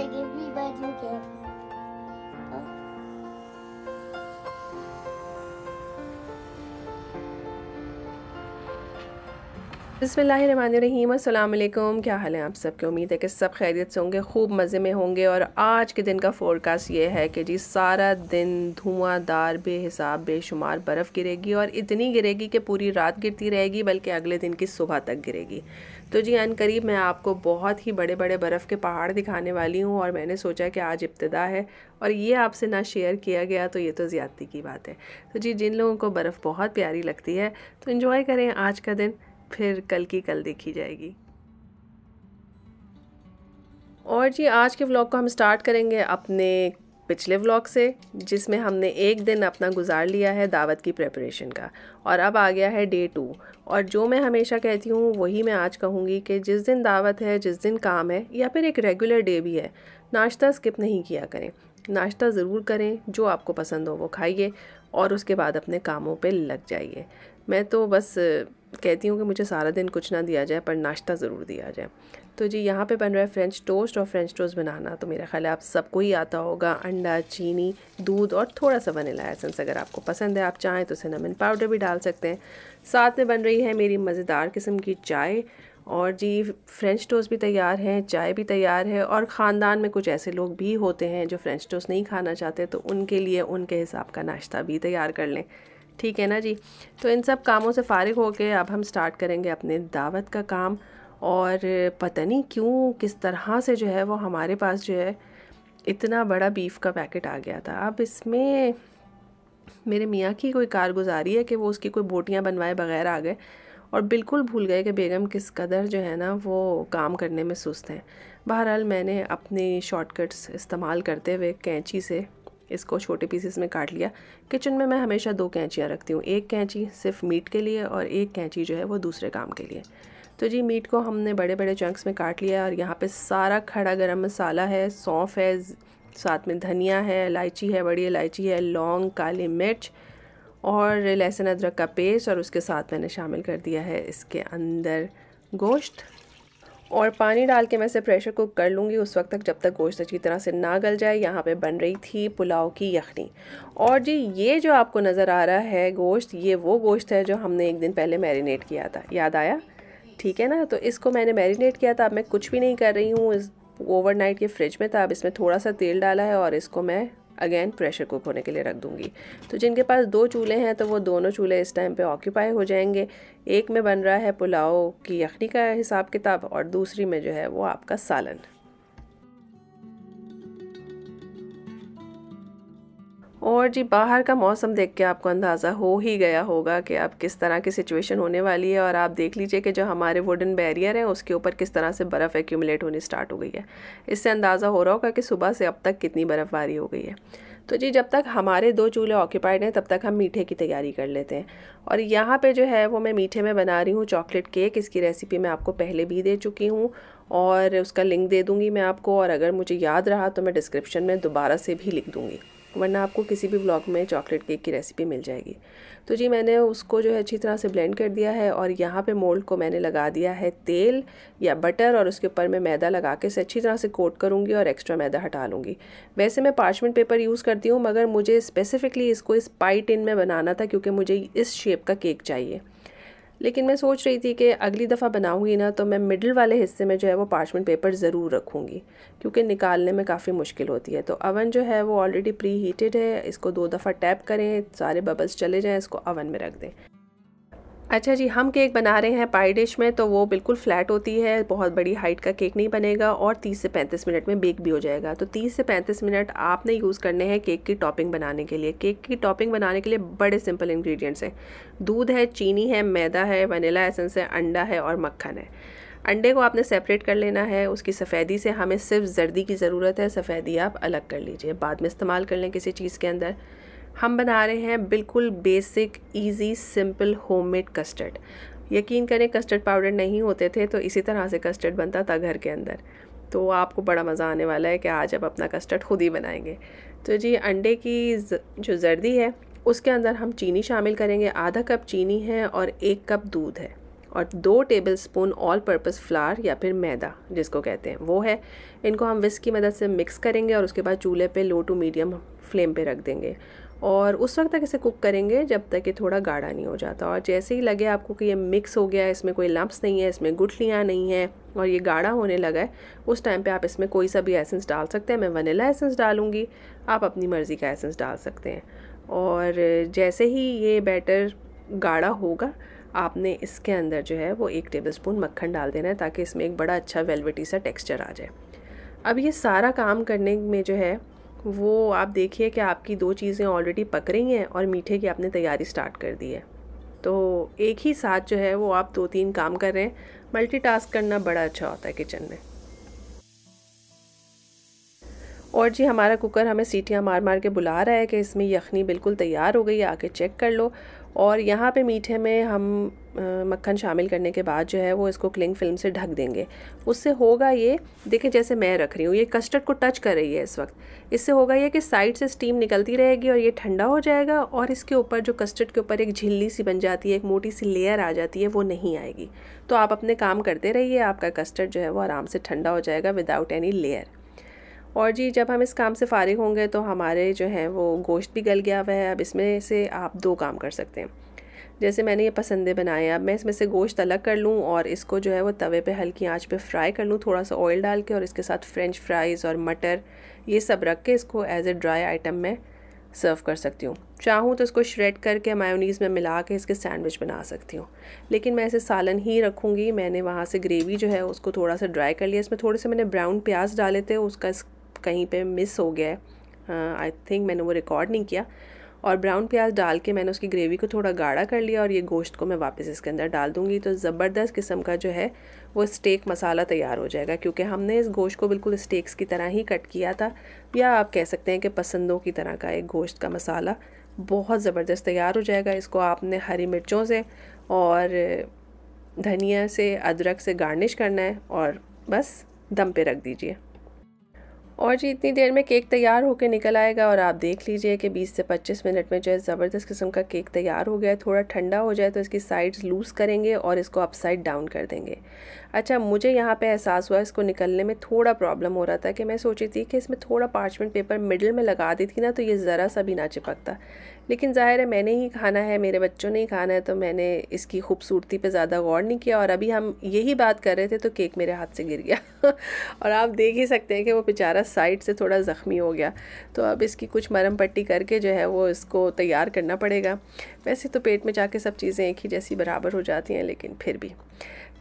thank everybody who cares. बसमीम क्या हाल है आप सबके उम्मीद है कि सब खैरियत से होंगे खूब मज़े में होंगे और आज के दिन का फोरकास्ट ये है कि जी सारा दिन धुआंधार बेहिसाब बेशुमार बर्फ़ गिरेगी और इतनी गिरेगी कि पूरी रात गिरती रहेगी बल्कि अगले दिन की सुबह तक गिरेगी तो जी अन करीब मैं आपको बहुत ही बड़े बड़े बर्फ़ के पहाड़ दिखाने वाली हूँ और मैंने सोचा कि आज इब्तदा है और ये आपसे ना शेयर किया गया तो ये तो ज़्यादती की बात है तो जी जिन लोगों को बर्फ़ बहुत प्यारी लगती है तो इन्जॉय करें आज का दिन फिर कल की कल देखी जाएगी और जी आज के व्लॉग को हम स्टार्ट करेंगे अपने पिछले व्लॉग से जिसमें हमने एक दिन अपना गुजार लिया है दावत की प्रेपरेशन का और अब आ गया है डे टू और जो मैं हमेशा कहती हूँ वही मैं आज कहूँगी कि जिस दिन दावत है जिस दिन काम है या फिर एक रेगुलर डे भी है नाश्ता स्किप नहीं किया करें नाश्ता ज़रूर करें जो आपको पसंद हो वो खाइए और उसके बाद अपने कामों पर लग जाइए मैं तो बस कहती हूँ कि मुझे सारा दिन कुछ ना दिया जाए पर नाश्ता ज़रूर दिया जाए तो जी यहाँ पे बन रहा है फ्रेंच टोस्ट और फ्रेंच टोस्ट बनाना तो मेरा ख्याल है आप सबको ही आता होगा अंडा चीनी दूध और थोड़ा सा वनीला एसेंस अगर आपको पसंद है आप चाहें तो सिनेमन पाउडर भी डाल सकते हैं साथ में बन रही है मेरी मज़ेदार किस्म की चाय और जी फ्रेंच टोस्ट भी तैयार हैं चाय भी तैयार है और ख़ानदान में कुछ ऐसे लोग भी होते हैं जो फ्रेंच टोस्ट नहीं खाना चाहते तो उनके लिए उनके हिसाब का नाश्ता भी तैयार कर लें ठीक है ना जी तो इन सब कामों से फ़ारिग हो के अब हम स्टार्ट करेंगे अपने दावत का काम और पता नहीं क्यों किस तरह से जो है वो हमारे पास जो है इतना बड़ा बीफ का पैकेट आ गया था अब इसमें मेरे मियाँ की कोई कारगुजारी है कि वो उसकी कोई बोटियाँ बनवाए बगैर आ गए और बिल्कुल भूल गए कि बेगम किस कदर जो है ना वो काम करने में सुस्त हैं बहरहाल मैंने अपने शॉर्टकट्स इस्तेमाल करते हुए कैंची से इसको छोटे पीसेस में काट लिया किचन में मैं हमेशा दो कैंचियाँ रखती हूँ एक कैंची सिर्फ मीट के लिए और एक कैंची जो है वो दूसरे काम के लिए तो जी मीट को हमने बड़े बड़े चंक्स में काट लिया और यहाँ पे सारा खड़ा गरम मसाला है सौंफ है साथ में धनिया है इलायची है बड़ी इलायची है लौंग काली मिर्च और लहसुन अदरक का पेस्ट और उसके साथ मैंने शामिल कर दिया है इसके अंदर गोश्त और पानी डाल के मैं इसे प्रेशर कुक कर लूँगी उस वक्त तक जब तक गोश्त अच्छी तरह से ना गल जाए यहाँ पे बन रही थी पुलाव की यखनी और जी ये जो आपको नज़र आ रहा है गोश्त ये वो गोश्त है जो हमने एक दिन पहले मैरिनेट किया था याद आया ठीक है ना तो इसको मैंने मैरिनेट किया था अब मैं कुछ भी नहीं कर रही हूँ इस ओवरनाइट के फ्रिज में था अब इसमें थोड़ा सा तेल डाला है और इसको मैं अगेन प्रेशर कुक होने के लिए रख दूँगी तो जिनके पास दो चूल्हे हैं तो वो दोनों चूल्हे इस टाइम पर ऑक्यूपाई हो जाएंगे एक में बन रहा है पुलाव की यखनी का हिसाब किताब और दूसरी में जो है वो आपका सालन और जी बाहर का मौसम देख के आपको अंदाज़ा हो ही गया होगा कि अब किस तरह की सिचुएशन होने वाली है और आप देख लीजिए कि जो हमारे वुडन बैरियर हैं उसके ऊपर किस तरह से बर्फ़ एक्यूमुलेट होनी स्टार्ट हो गई है इससे अंदाज़ा हो रहा होगा कि सुबह से अब तक कितनी बर्फ़बारी हो गई है तो जी जब तक हमारे दो चूल्हे ऑक्यूपाइड हैं तब तक हम मीठे की तैयारी कर लेते हैं और यहाँ पे जो है वो मैं मीठे में बना रही हूँ चॉकलेट केक इसकी रेसिपी मैं आपको पहले भी दे चुकी हूँ और उसका लिंक दे दूँगी मैं आपको और अगर मुझे याद रहा तो मैं डिस्क्रिप्शन में दोबारा से भी लिख दूँगी वरना आपको किसी भी ब्लॉग में चॉकलेट केक की रेसिपी मिल जाएगी तो जी मैंने उसको जो है अच्छी तरह से ब्लेंड कर दिया है और यहाँ पे मोल्ड को मैंने लगा दिया है तेल या बटर और उसके ऊपर मैं मैदा लगा के इसे अच्छी तरह से कोट करूँगी और एक्स्ट्रा मैदा हटा लूँगी वैसे मैं पार्चमेंट पेपर यूज़ करती हूँ मगर मुझे स्पेसिफ़िकली इसको इस पाई टिन में बनाना था क्योंकि मुझे इस शेप का केक चाहिए लेकिन मैं सोच रही थी कि अगली दफ़ा बनाऊँगी ना तो मैं मिडल वाले हिस्से में जो है वो पार्चमेंट पेपर ज़रूर रखूँगी क्योंकि निकालने में काफ़ी मुश्किल होती है तो अवन जो है वो ऑलरेडी प्री हीटेड है इसको दो दफ़ा टैप करें सारे बबल्स चले जाएँ इसको अवन में रख दें अच्छा जी हम केक बना रहे हैं पाई डिश में तो वो बिल्कुल फ्लैट होती है बहुत बड़ी हाइट का केक नहीं बनेगा और 30 से 35 मिनट में बेक भी हो जाएगा तो 30 से 35 मिनट आपने यूज़ करने हैं केक की टॉपिंग बनाने के लिए केक की टॉपिंग बनाने के लिए बड़े सिंपल इंग्रेडिएंट्स हैं दूध है चीनी है मैदा है वनीला एसेंस है अंडा है और मक्खन है अंडे को आपने सेपरेट कर लेना है उसकी सफ़ेदी से हमें सिर्फ जर्दी की ज़रूरत है सफ़ेदी आप अलग कर लीजिए बाद में इस्तेमाल कर लें किसी चीज़ के अंदर हम बना रहे हैं बिल्कुल basic easy simple homemade custard यकीन करें कस्टर्ड पाउडर नहीं होते थे तो इसी तरह से कस्टर्ड बनता था घर के अंदर तो आपको बड़ा मज़ा आने वाला है कि आज आप अपना कस्टर्ड ख़ुद ही बनाएंगे तो जी अंडे की जो जर्दी है उसके अंदर हम चीनी शामिल करेंगे आधा कप चीनी है और एक कप दूध है और दो tablespoon all purpose flour या फिर मैदा जिसको कहते हैं वो है इनको हम विस्क की मदद से मिक्स करेंगे और उसके बाद चूल्हे पे लो टू मीडियम फ्लेम पे रख देंगे और उस वक्त तक इसे कुक करेंगे जब तक ये थोड़ा गाढ़ा नहीं हो जाता और जैसे ही लगे आपको कि ये मिक्स हो गया है इसमें कोई लम्ब्स नहीं है इसमें गुठलियाँ नहीं है और ये गाढ़ा होने लगा है उस टाइम पे आप इसमें कोई सा भी एसेंस डाल सकते हैं मैं वनीला एसेंस डालूँगी आप अपनी मर्ज़ी का एसेंस डाल सकते हैं और जैसे ही ये बैटर गाढ़ा होगा आपने इसके अंदर जो है वो एक स्पून मक्खन डाल देना है ताकि इसमें एक बड़ा अच्छा वेलवेटी सा टेक्स्चर आ जाए अब ये सारा काम करने में जो है वो आप देखिए कि आपकी दो चीज़ें ऑलरेडी पक रही हैं और मीठे की आपने तैयारी स्टार्ट कर दी है तो एक ही साथ जो है वो आप दो तीन काम कर रहे हैं मल्टीटास्क करना बड़ा अच्छा होता है किचन में और जी हमारा कुकर हमें सीटियाँ मार मार के बुला रहा है कि इसमें यखनी बिल्कुल तैयार हो गई है आके चेक कर लो और यहाँ पे मीठे में हम मक्खन शामिल करने के बाद जो है वो इसको क्लिंग फिल्म से ढक देंगे उससे होगा ये देखिए जैसे मैं रख रही हूँ ये कस्टर्ड को टच कर रही है इस वक्त इससे होगा ये कि साइड से स्टीम निकलती रहेगी और ये ठंडा हो जाएगा और इसके ऊपर जो कस्टर्ड के ऊपर एक झिल्ली सी बन जाती है एक मोटी सी लेयर आ जाती है वो नहीं आएगी तो आप अपने काम करते रहिए आपका कस्टर्ड जो है वो आराम से ठंडा हो जाएगा विदाउट एनी लेयर और जी जब हम इस काम से फ़ारिग होंगे तो हमारे जो है वो गोश्त भी गल गया हुआ है अब इसमें से आप दो काम कर सकते हैं जैसे मैंने ये पसंदे बनाए हैं अब मैं इसमें से गोश्त अलग कर लूँ और इसको जो है वो तवे पे हल्की आंच पे फ्राई कर लूँ थोड़ा सा ऑयल डाल के और इसके साथ फ्रेंच फ्राइज़ और मटर ये सब रख के इसको एज ए ड्राई आइटम में सर्व कर सकती हूँ चाहूँ तो इसको श्रेड करके मायोनीज़ में मिला के इसके सैंडविच बना सकती हूँ लेकिन मैं इसे सालन ही रखूँगी मैंने वहाँ से ग्रेवी जो है उसको थोड़ा सा ड्राई कर लिया इसमें थोड़े से मैंने ब्राउन प्याज डाले थे उसका कहीं पे मिस हो गया है आई हाँ, थिंक मैंने वो रिकॉर्ड नहीं किया और ब्राउन प्याज डाल के मैंने उसकी ग्रेवी को थोड़ा गाढ़ा कर लिया और ये गोश्त को मैं वापस इसके अंदर डाल दूँगी तो ज़बरदस्त किस्म का जो है वो स्टेक मसाला तैयार हो जाएगा क्योंकि हमने इस गोश्त को बिल्कुल स्टेक्स की तरह ही कट किया था या आप कह सकते हैं कि पसंदों की तरह का एक गोश्त का मसाला बहुत ज़बरदस्त तैयार हो जाएगा इसको आपने हरी मिर्चों से और धनिया से अदरक से गार्निश करना है और बस दम पे रख दीजिए और जी इतनी देर में केक तैयार होकर निकल आएगा और आप देख लीजिए कि 20 से 25 मिनट में जो है ज़बरदस्त किस्म का केक तैयार हो गया है थोड़ा ठंडा हो जाए तो इसकी साइड्स लूज़ करेंगे और इसको अपसाइड डाउन कर देंगे अच्छा मुझे यहाँ पे एहसास हुआ इसको निकलने में थोड़ा प्रॉब्लम हो रहा था कि मैं सोची थी कि इसमें थोड़ा पार्चमेंट पेपर मिडल में लगा दी थी ना तो ये ज़रा सा भी ना चिपकता लेकिन ज़ाहिर है मैंने ही खाना है मेरे बच्चों ने ही खाना है तो मैंने इसकी खूबसूरती पे ज़्यादा गौर नहीं किया और अभी हम यही बात कर रहे थे तो केक मेरे हाथ से गिर गया और आप देख ही सकते हैं कि वो बेचारा साइड से थोड़ा ज़ख्मी हो गया तो अब इसकी कुछ मरम पट्टी करके जो है वो इसको तैयार करना पड़ेगा वैसे तो पेट में जाके सब चीज़ें एक ही जैसी बराबर हो जाती हैं लेकिन फिर भी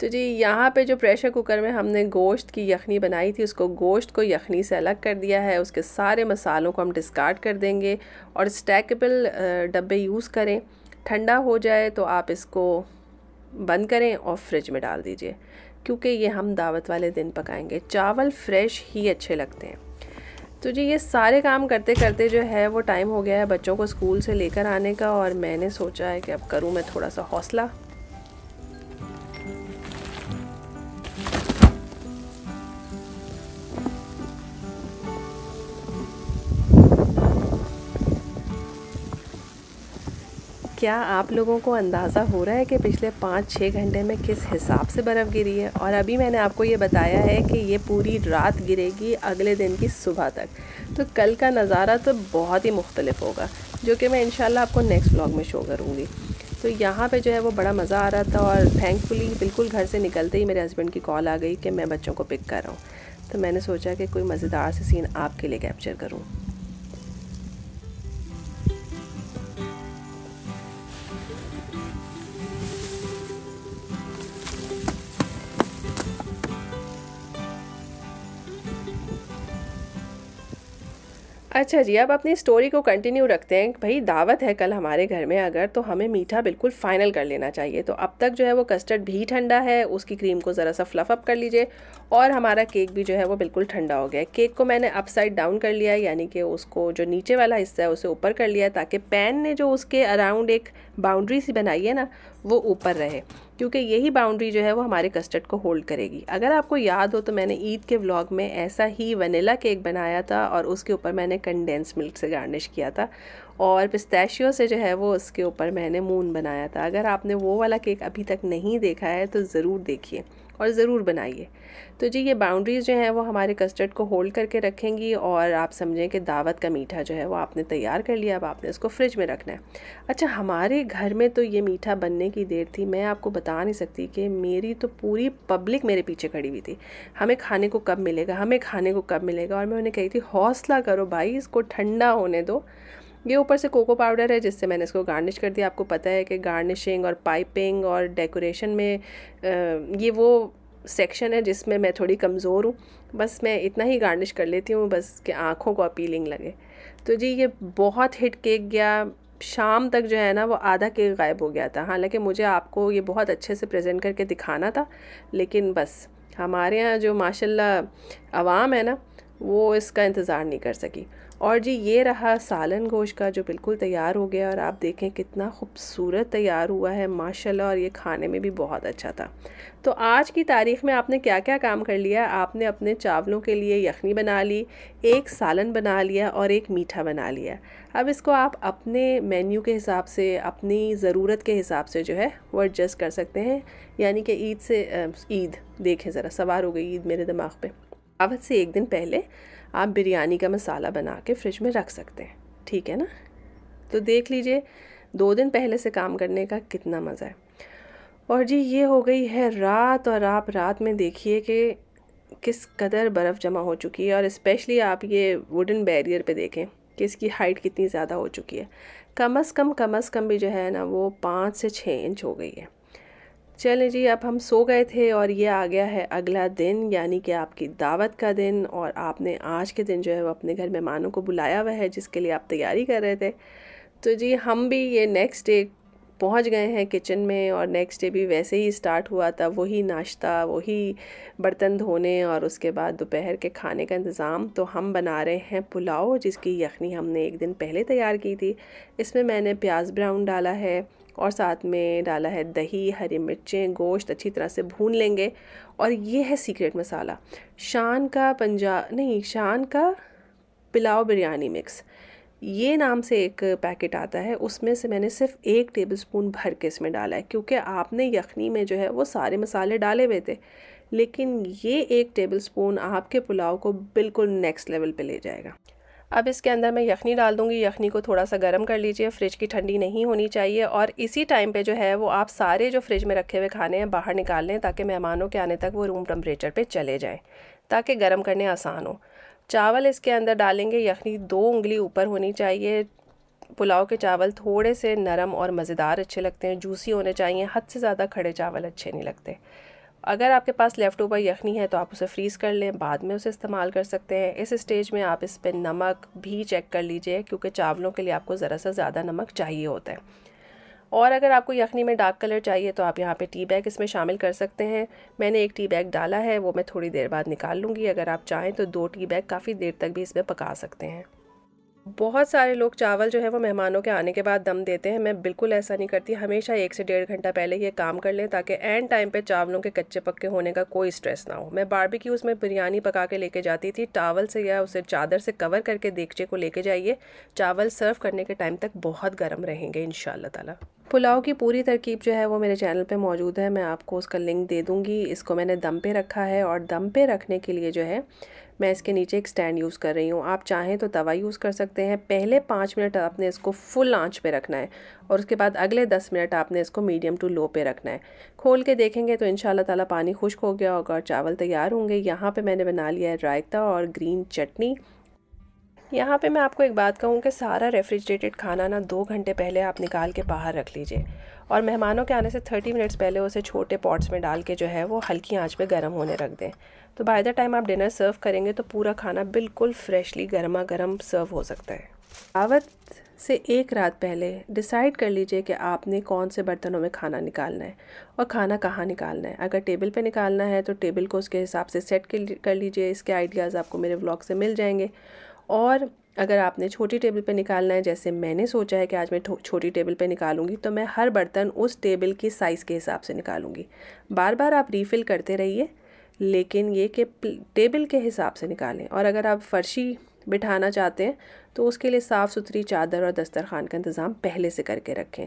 तो जी यहाँ पे जो प्रेशर कुकर में हमने गोश्त की यखनी बनाई थी उसको गोश्त को यखनी से अलग कर दिया है उसके सारे मसालों को हम डिस्कार्ड कर देंगे और स्टैकेबल डब्बे यूज़ करें ठंडा हो जाए तो आप इसको बंद करें और फ्रिज में डाल दीजिए क्योंकि ये हम दावत वाले दिन पकाएंगे चावल फ्रेश ही अच्छे लगते हैं तो जी ये सारे काम करते करते जो है वो टाइम हो गया है बच्चों को स्कूल से लेकर आने का और मैंने सोचा है कि अब करूँ मैं थोड़ा सा हौसला क्या आप लोगों को अंदाज़ा हो रहा है कि पिछले पाँच छः घंटे में किस हिसाब से बर्फ़ गिरी है और अभी मैंने आपको ये बताया है कि ये पूरी रात गिरेगी अगले दिन की सुबह तक तो कल का नज़ारा तो बहुत ही मुख्तलिफ होगा जो कि मैं इन आपको नेक्स्ट व्लॉग में शो करूँगी तो यहाँ पे जो है वो बड़ा मज़ा आ रहा था और थैंकफुली बिल्कुल घर से निकलते ही मेरे हस्बैंड की कॉल आ गई कि मैं बच्चों को पिक कर रहा हूँ तो मैंने सोचा कि कोई मज़ेदार से सीन आपके लिए कैप्चर करूँ अच्छा जी अब अपनी स्टोरी को कंटिन्यू रखते हैं भाई दावत है कल हमारे घर में अगर तो हमें मीठा बिल्कुल फाइनल कर लेना चाहिए तो अब तक जो है वो कस्टर्ड भी ठंडा है उसकी क्रीम को ज़रा सा फ्लफ अप कर लीजिए और हमारा केक भी जो है वो बिल्कुल ठंडा हो गया है केक को मैंने अपसाइड डाउन कर लिया है यानी कि उसको जो नीचे वाला हिस्सा है उसे ऊपर कर लिया ताकि पैन ने जो उसके अराउंड एक बाउंड्री सी बनाई है ना वो ऊपर रहे क्योंकि यही बाउंड्री जो है वो हमारे कस्टर्ड को होल्ड करेगी अगर आपको याद हो तो मैंने ईद के व्लॉग में ऐसा ही वनीला केक बनाया था और उसके ऊपर मैंने कंडेंस मिल्क से गार्निश किया था और पिस्तैशियों से जो है वो उसके ऊपर मैंने मून बनाया था अगर आपने वो वाला केक अभी तक नहीं देखा है तो ज़रूर देखिए और ज़रूर बनाइए तो जी ये बाउंड्रीज़ जो हैं वो हमारे कस्टर्ड को होल्ड करके रखेंगी और आप समझें कि दावत का मीठा जो है वो आपने तैयार कर लिया अब आपने इसको फ्रिज में रखना है अच्छा हमारे घर में तो ये मीठा बनने की देर थी मैं आपको बता नहीं सकती कि मेरी तो पूरी पब्लिक मेरे पीछे खड़ी हुई थी हमें खाने को कब मिलेगा हमें खाने को कब मिलेगा और मैं उन्हें कही थी हौसला करो भाई इसको ठंडा होने दो ये ऊपर से कोको पाउडर है जिससे मैंने इसको गार्निश कर दिया आपको पता है कि गार्निशिंग और पाइपिंग और डेकोरेशन में ये वो सेक्शन है जिसमें मैं थोड़ी कमज़ोर हूँ बस मैं इतना ही गार्निश कर लेती हूँ बस कि आँखों को अपीलिंग लगे तो जी ये बहुत हिट केक गया शाम तक जो है ना वो आधा केक गायब हो गया था हालांकि मुझे आपको ये बहुत अच्छे से प्रेजेंट करके दिखाना था लेकिन बस हमारे यहाँ जो माशाल्लाह आवाम है ना वो इसका इंतज़ार नहीं कर सकी और जी ये रहा सालन गोश का जो बिल्कुल तैयार हो गया और आप देखें कितना खूबसूरत तैयार हुआ है माशाल्लाह और ये खाने में भी बहुत अच्छा था तो आज की तारीख़ में आपने क्या क्या काम कर लिया आपने अपने चावलों के लिए यखनी बना ली एक सालन बना लिया और एक मीठा बना लिया अब इसको आप अपने मेन्यू के हिसाब से अपनी ज़रूरत के हिसाब से जो है वो एडजस्ट कर सकते हैं यानी कि ईद से ईद देखें ज़रा सवार हो गई ईद मेरे दिमाग पर आवत से एक दिन पहले आप बिरयानी का मसाला बना के फ्रिज में रख सकते हैं ठीक है ना तो देख लीजिए दो दिन पहले से काम करने का कितना मज़ा है और जी ये हो गई है रात और आप रात में देखिए कि किस कदर बर्फ़ जमा हो चुकी है और इस्पेशली आप ये वुडन बैरियर पे देखें कि इसकी हाइट कितनी ज़्यादा हो चुकी है कम अज़ कम कम अज़ कम भी जो है ना वो पाँच से छः इंच हो गई है चलें जी अब हम सो गए थे और ये आ गया है अगला दिन यानी कि आपकी दावत का दिन और आपने आज के दिन जो है वो अपने घर मेहमानों को बुलाया हुआ है जिसके लिए आप तैयारी कर रहे थे तो जी हम भी ये नेक्स्ट डे पहुंच गए हैं किचन में और नेक्स्ट डे भी वैसे ही स्टार्ट हुआ था वही नाश्ता वही बर्तन धोने और उसके बाद दोपहर के खाने का इंतज़ाम तो हम बना रहे हैं पुलाव जिसकी यखनी हमने एक दिन पहले तैयार की थी इसमें मैंने प्याज ब्राउन डाला है और साथ में डाला है दही हरी मिर्चें गोश्त अच्छी तरह से भून लेंगे और ये है सीक्रेट मसाला शान का पंजा नहीं शान का पुलाव बिरयानी मिक्स ये नाम से एक पैकेट आता है उसमें से मैंने सिर्फ एक टेबलस्पून भर के इसमें डाला है क्योंकि आपने यखनी में जो है वो सारे मसाले डाले हुए थे लेकिन ये एक टेबलस्पून आपके पुलाव को बिल्कुल नेक्स्ट लेवल पे ले जाएगा अब इसके अंदर मैं यखनी डाल दूँगी यखनी को थोड़ा सा गर्म कर लीजिए फ्रिज की ठंडी नहीं होनी चाहिए और इसी टाइम पे जो है वो आप सारे जो फ्रिज में रखे हुए खाने हैं बाहर निकाल लें ताकि मेहमानों के आने तक वो रूम टम्परेचर पे चले जाएं ताकि गर्म करने आसान हो चावल इसके अंदर डालेंगे यखनी दो उंगली ऊपर होनी चाहिए पुलाव के चावल थोड़े से नरम और मज़ेदार अच्छे लगते हैं जूसी होने चाहिए हद से ज़्यादा खड़े चावल अच्छे नहीं लगते अगर आपके पास लेफ़्ट ओवर यखनी है तो आप उसे फ्रीज़ कर लें बाद में उसे इस्तेमाल कर सकते हैं इस स्टेज में आप इस पर नमक भी चेक कर लीजिए क्योंकि चावलों के लिए आपको ज़रा सा ज़्यादा नमक चाहिए होता है और अगर आपको यखनी में डार्क कलर चाहिए तो आप यहाँ पे टी बैग इसमें शामिल कर सकते हैं मैंने एक टी बैग डाला है वो मैं थोड़ी देर बाद निकाल लूँगी अगर आप चाहें तो दो टी बैग काफ़ी देर तक भी इसमें पका सकते हैं बहुत सारे लोग चावल जो है वो मेहमानों के आने के बाद दम देते हैं मैं बिल्कुल ऐसा नहीं करती हमेशा एक से डेढ़ घंटा पहले ये काम कर लें ताकि एंड टाइम पे चावलों के कच्चे पक्के होने का कोई स्ट्रेस ना हो मैं बारबेक्यू उसमें बिरयानी पका के लेके जाती थी टावल से या उसे चादर से कवर करके देखचे को लेके जाइए चावल सर्व करने के टाइम तक बहुत गर्म रहेंगे इन ताला पुलाव की पूरी तरकीब जो है वो मेरे चैनल पे मौजूद है मैं आपको उसका लिंक दे दूँगी इसको मैंने दम पे रखा है और दम पे रखने के लिए जो है मैं इसके नीचे एक स्टैंड यूज़ कर रही हूँ आप चाहें तो तवा यूज़ कर सकते हैं पहले पाँच मिनट आपने इसको फुल आंच पे रखना है और उसके बाद अगले दस मिनट आपने इसको मीडियम टू लो पे रखना है खोल के देखेंगे तो इन ताला पानी खुश्क हो गया होगा और चावल तैयार होंगे यहाँ पर मैंने बना लिया है रायता और ग्रीन चटनी यहाँ पे मैं आपको एक बात कहूँ कि सारा रेफ्रिजरेटेड खाना ना दो घंटे पहले आप निकाल के बाहर रख लीजिए और मेहमानों के आने से 30 मिनट्स पहले उसे छोटे पॉट्स में डाल के जो है वो हल्की आंच पे गर्म होने रख दें तो बाय द टाइम आप डिनर सर्व करेंगे तो पूरा खाना बिल्कुल फ्रेशली गर्मा गर्म सर्व हो सकता है दावत से एक रात पहले डिसाइड कर लीजिए कि आपने कौन से बर्तनों में खाना निकालना है और खाना कहाँ निकालना है अगर टेबल पे निकालना है तो टेबल को उसके हिसाब से सेट कर लीजिए इसके आइडियाज़ आपको मेरे ब्लॉग से मिल जाएंगे और अगर आपने छोटी टेबल पे निकालना है जैसे मैंने सोचा है कि आज मैं छोटी टेबल पे निकालूंगी तो मैं हर बर्तन उस टेबल की साइज़ के हिसाब से निकालूंगी बार बार आप रीफ़िल करते रहिए लेकिन ये कि टेबल के हिसाब से निकालें और अगर आप फर्शी बिठाना चाहते हैं तो उसके लिए साफ़ सुथरी चादर और दस्तरखान का इंतज़ाम पहले से करके रखें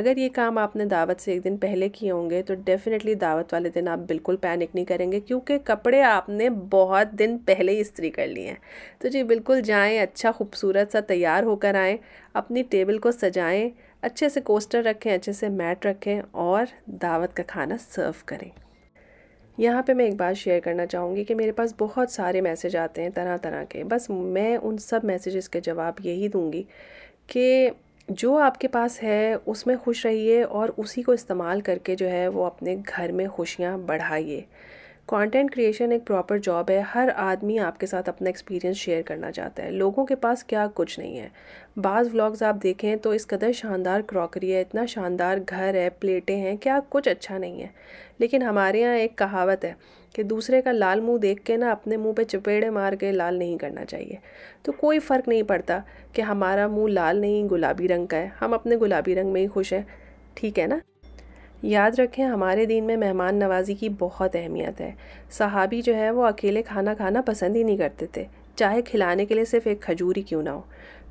अगर ये काम आपने दावत से एक दिन पहले किए होंगे तो डेफ़िनेटली दावत वाले दिन आप बिल्कुल पैनिक नहीं करेंगे क्योंकि कपड़े आपने बहुत दिन पहले ही इस्त्री कर लिए हैं तो जी बिल्कुल जाएँ अच्छा खूबसूरत सा तैयार होकर आएँ अपनी टेबल को सजाएँ अच्छे से कोस्टर रखें अच्छे से मैट रखें और दावत का खाना सर्व करें यहाँ पे मैं एक बात शेयर करना चाहूँगी कि मेरे पास बहुत सारे मैसेज आते हैं तरह तरह के बस मैं उन सब मैसेजेस के जवाब यही दूँगी कि जो आपके पास है उसमें खुश रहिए और उसी को इस्तेमाल करके जो है वो अपने घर में खुशियाँ बढ़ाइए कंटेंट क्रिएशन एक प्रॉपर जॉब है हर आदमी आपके साथ अपना एक्सपीरियंस शेयर करना चाहता है लोगों के पास क्या कुछ नहीं है बाज़ व्लॉग्स आप देखें तो इस कदर शानदार क्रॉकरी है इतना शानदार घर है प्लेटें हैं क्या कुछ अच्छा नहीं है लेकिन हमारे यहाँ एक कहावत है कि दूसरे का लाल मुंह देख के ना अपने मुंह पे चपेड़े मार के लाल नहीं करना चाहिए तो कोई फ़र्क नहीं पड़ता कि हमारा मुंह लाल नहीं गुलाबी रंग का है हम अपने गुलाबी रंग में ही खुश हैं ठीक है ना याद रखें हमारे दिन में मेहमान नवाजी की बहुत अहमियत है सहाबी जो है वो अकेले खाना खाना पसंद ही नहीं करते थे चाहे खिलाने के लिए सिर्फ एक खजूर ही क्यों ना हो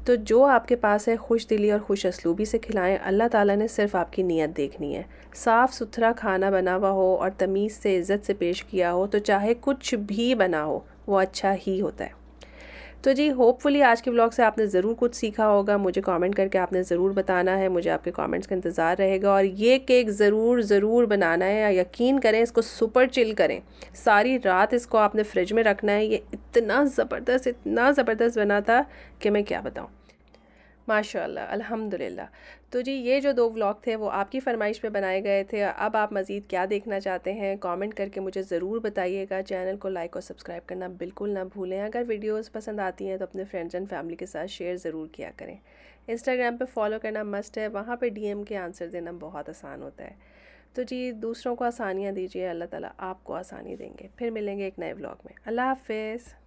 तो जो आपके पास है खुश दिली और खुश असलूबी से खिलाएं अल्लाह ताला ने सिर्फ आपकी नीयत देखनी है साफ़ सुथरा खाना बना हुआ हो और तमीज़ से इज़्ज़त से पेश किया हो तो चाहे कुछ भी बना हो वो अच्छा ही होता है तो जी होपफुली आज के ब्लॉग से आपने ज़रूर कुछ सीखा होगा मुझे कमेंट करके आपने ज़रूर बताना है मुझे आपके कमेंट्स का इंतज़ार रहेगा और ये केक ज़रूर ज़रूर बनाना है या यकीन करें इसको सुपर चिल करें सारी रात इसको आपने फ्रिज में रखना है ये इतना ज़बरदस्त इतना ज़बरदस्त बना था कि मैं क्या बताऊँ माशाल्लाह अल्हम्दुलिल्लाह तो जी ये जो दो व्लॉग थे वो आपकी फरमाइश पे बनाए गए थे अब आप मज़ीद क्या देखना चाहते हैं कमेंट करके मुझे ज़रूर बताइएगा चैनल को लाइक और सब्सक्राइब करना बिल्कुल ना भूलें अगर वीडियोस पसंद आती हैं तो अपने फ्रेंड्स एंड फैमिली के साथ शेयर ज़रूर किया करें इंस्टाग्राम पर फॉलो करना मस्ट है वहाँ पर डी के आंसर देना बहुत आसान होता है तो जी दूसरों को आसानियाँ दीजिए अल्लाह ताली आपको आसानी देंगे फिर मिलेंगे एक नए ब्लॉग में अल्लाह हाफिज़